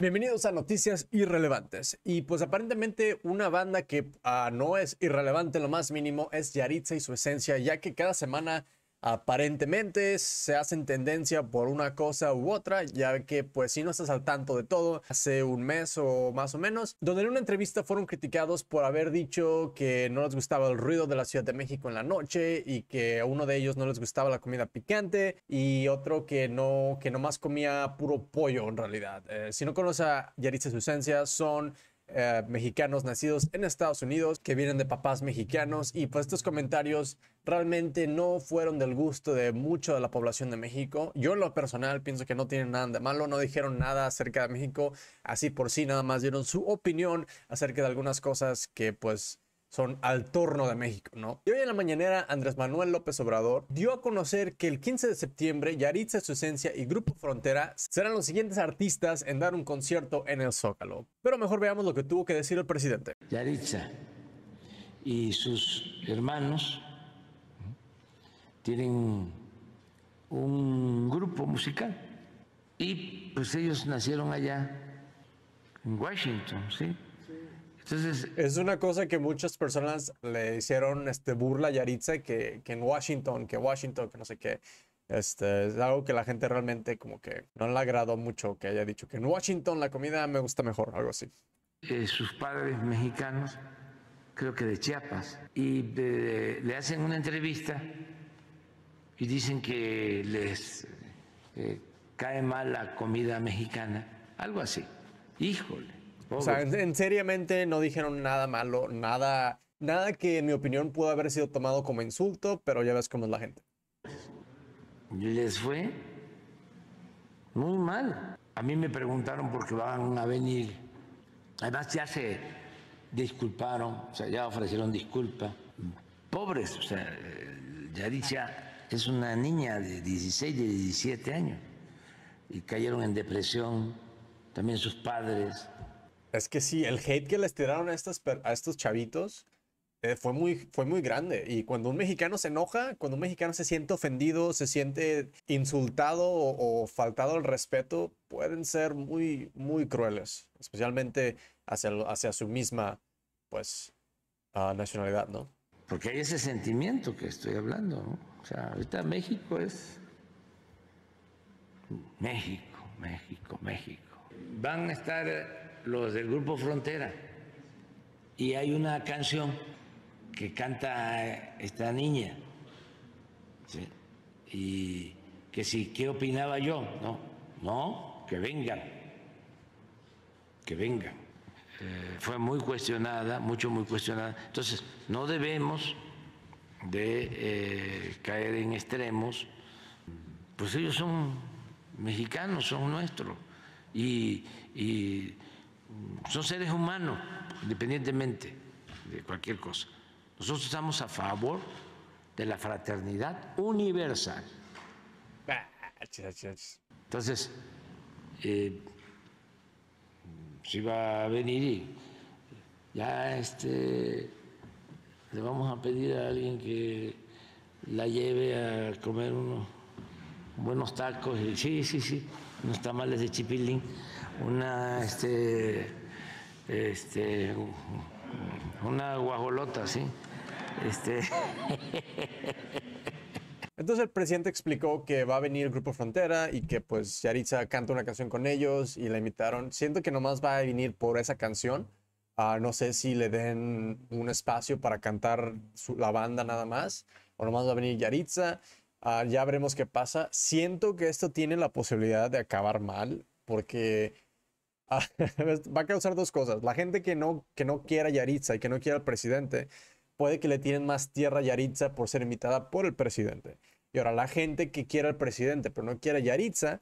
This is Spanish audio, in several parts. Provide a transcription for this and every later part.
Bienvenidos a Noticias Irrelevantes. Y pues aparentemente una banda que ah, no es irrelevante lo más mínimo es Yaritza y su esencia, ya que cada semana aparentemente se hacen tendencia por una cosa u otra, ya que pues si no estás al tanto de todo, hace un mes o más o menos, donde en una entrevista fueron criticados por haber dicho que no les gustaba el ruido de la Ciudad de México en la noche y que a uno de ellos no les gustaba la comida picante y otro que no, que nomás comía puro pollo en realidad. Eh, si no conoce a Yaritza Susencia, son eh, mexicanos nacidos en Estados Unidos, que vienen de papás mexicanos, y pues estos comentarios realmente no fueron del gusto de mucho de la población de México. Yo en lo personal pienso que no tienen nada de malo, no dijeron nada acerca de México, así por sí, nada más dieron su opinión acerca de algunas cosas que pues son al torno de México, ¿no? Y hoy en la mañanera, Andrés Manuel López Obrador dio a conocer que el 15 de septiembre, Yaritza Esencia y Grupo Frontera serán los siguientes artistas en dar un concierto en el Zócalo. Pero mejor veamos lo que tuvo que decir el presidente. Yaritza y sus hermanos tienen un grupo musical y pues ellos nacieron allá en Washington, ¿sí? es una cosa que muchas personas le hicieron este, burla a Yaritza que, en Washington, que Washington, que no sé qué. Este, es algo que la gente realmente como que no le agradó mucho que haya dicho que en Washington la comida me gusta mejor, algo así. Eh, sus padres mexicanos, creo que de Chiapas, y le hacen una entrevista y dicen que les eh, cae mal la comida mexicana, algo así. Híjole, o sea, en, seriamente no dijeron nada malo, nada, nada que en mi opinión pudo haber sido tomado como insulto, pero ya ves cómo es la gente. Les fue muy mal. A mí me preguntaron por qué van a venir. Además ya se disculparon, o sea, ya ofrecieron disculpas. Pobres, o sea, dice, es una niña de 16, de 17 años y cayeron en depresión, también sus padres. Es que sí, el hate que les tiraron a, estas, a estos chavitos eh, fue, muy, fue muy grande. Y cuando un mexicano se enoja, cuando un mexicano se siente ofendido, se siente insultado o, faltado al respeto, pueden ser muy, muy crueles, especialmente hacia, hacia su misma pues, ah, nacionalidad, ¿no? Porque hay ese sentimiento que estoy hablando, ¿no? O sea, ahorita México es México, México, México. Van a estar los del Grupo Frontera. Y hay una canción que canta esta niña. Y que si, ¿qué opinaba yo? No, no, que vengan, que vengan. Eh, fue muy cuestionada, mucho muy cuestionada. Entonces, no debemos de eh, caer en extremos, pues ellos son mexicanos, son nuestros. y son seres humanos, independientemente de cualquier cosa. Nosotros estamos a favor de la fraternidad universal. Entonces, eh, si va a venir ya este, le vamos a pedir a alguien que la lleve a comer uno buenos tacos, sí, sí, sí, unos tamales de chipilín, una, este, este, una guajolota, sí, este. Entonces el presidente explicó que va a venir el Grupo Frontera y que pues Yaritza canta una canción con ellos y la invitaron. Siento que nomás va a venir por esa canción. Ah, no sé si le den un espacio para cantar la banda nada más o nomás va a venir Yaritza Ah, ya veremos qué pasa. Siento que esto tiene la posibilidad de acabar mal porque ah, va a causar dos cosas. La gente que no, que no quiera Yaritza y que no quiera al presidente, puede que le tienen más tierra a Yaritza por ser invitada por el presidente. Y ahora la gente que quiera al presidente pero no quiera Yaritza,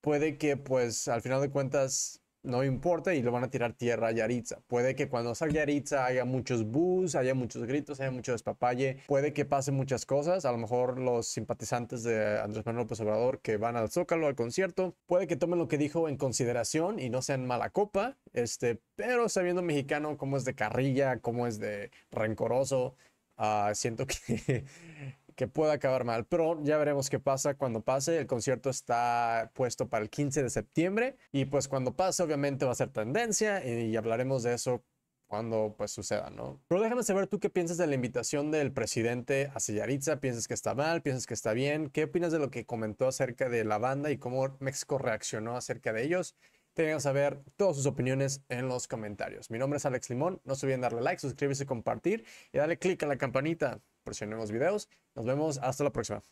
puede que pues al final de cuentas no importa y lo van a tirar tierra a Yaritza. Puede que cuando salga Yaritza haya muchos bus, haya muchos gritos, haya mucho despapalle, puede que pasen muchas cosas. A lo mejor los simpatizantes de Andrés Manuel López Obrador que van al Zócalo, al concierto, puede que tomen lo que dijo en consideración y no sean mala copa, este, pero sabiendo mexicano cómo es de carrilla, cómo es de rencoroso, ah, siento que que pueda acabar mal, pero ya veremos qué pasa cuando pase. El concierto está puesto para el 15 de septiembre y pues cuando pase obviamente va a ser tendencia y hablaremos de eso cuando pues suceda, ¿no? Pero déjame saber tú qué piensas de la invitación del presidente a Sellaritza. piensas que está mal, piensas que está bien, qué opinas de lo que comentó acerca de la banda y cómo México reaccionó acerca de ellos Tengan saber todas sus opiniones en los comentarios. Mi nombre es Alex Limón, no se olviden darle like, suscribirse, compartir y darle click a la campanita. Presionemos los videos. Nos vemos hasta la próxima.